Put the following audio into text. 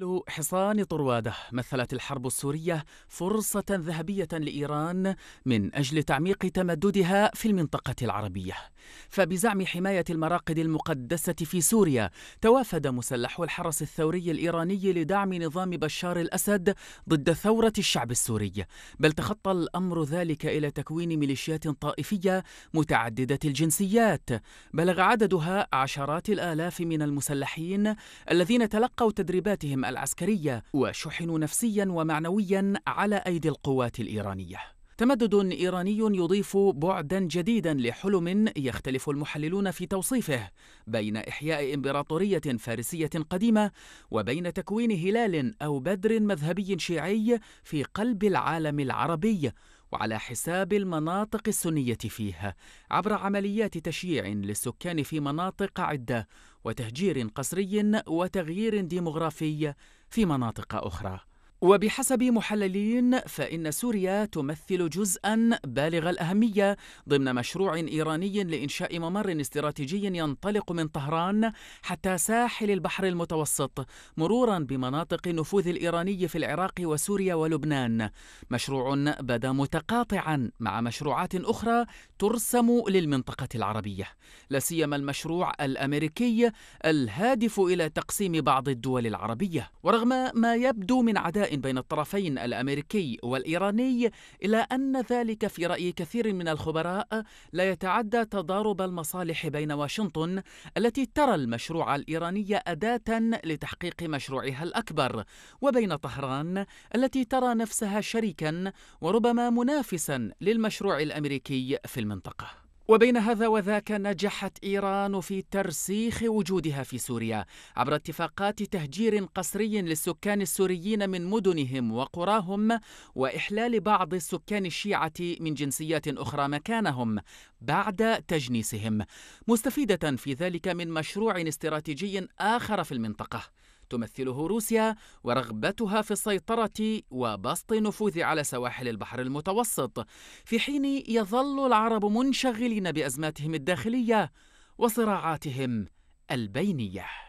مثل حصان طروادة مثلت الحرب السورية فرصة ذهبية لإيران من أجل تعميق تمددها في المنطقة العربية فبزعم حماية المراقد المقدسة في سوريا توافد مسلحو الحرس الثوري الإيراني لدعم نظام بشار الأسد ضد ثورة الشعب السوري بل تخطى الأمر ذلك إلى تكوين ميليشيات طائفية متعددة الجنسيات بلغ عددها عشرات الآلاف من المسلحين الذين تلقوا تدريباتهم العسكرية وشحنوا نفسيا ومعنويا على أيدي القوات الإيرانية تمدد إيراني يضيف بعدا جديدا لحلم يختلف المحللون في توصيفه بين إحياء إمبراطورية فارسية قديمة وبين تكوين هلال أو بدر مذهبي شيعي في قلب العالم العربي وعلى حساب المناطق السنية فيها عبر عمليات تشييع للسكان في مناطق عدة وتهجير قسري وتغيير ديمغرافي في مناطق أخرى. وبحسب محللين فإن سوريا تمثل جزءا بالغ الأهمية ضمن مشروع إيراني لإنشاء ممر استراتيجي ينطلق من طهران حتى ساحل البحر المتوسط مرورا بمناطق النفوذ الإيراني في العراق وسوريا ولبنان مشروع بدا متقاطعا مع مشروعات أخرى ترسم للمنطقة العربية لا سيما المشروع الأمريكي الهادف إلى تقسيم بعض الدول العربية ورغم ما يبدو من عداء بين الطرفين الامريكي والايراني الا ان ذلك في راي كثير من الخبراء لا يتعدى تضارب المصالح بين واشنطن التي ترى المشروع الايراني اداه لتحقيق مشروعها الاكبر وبين طهران التي ترى نفسها شريكا وربما منافسا للمشروع الامريكي في المنطقه وبين هذا وذاك نجحت ايران في ترسيخ وجودها في سوريا عبر اتفاقات تهجير قسري للسكان السوريين من مدنهم وقراهم واحلال بعض السكان الشيعه من جنسيات اخرى مكانهم بعد تجنيسهم مستفيده في ذلك من مشروع استراتيجي اخر في المنطقه تمثله روسيا ورغبتها في السيطرة وبسط النفوذ على سواحل البحر المتوسط في حين يظل العرب منشغلين بأزماتهم الداخلية وصراعاتهم البينيه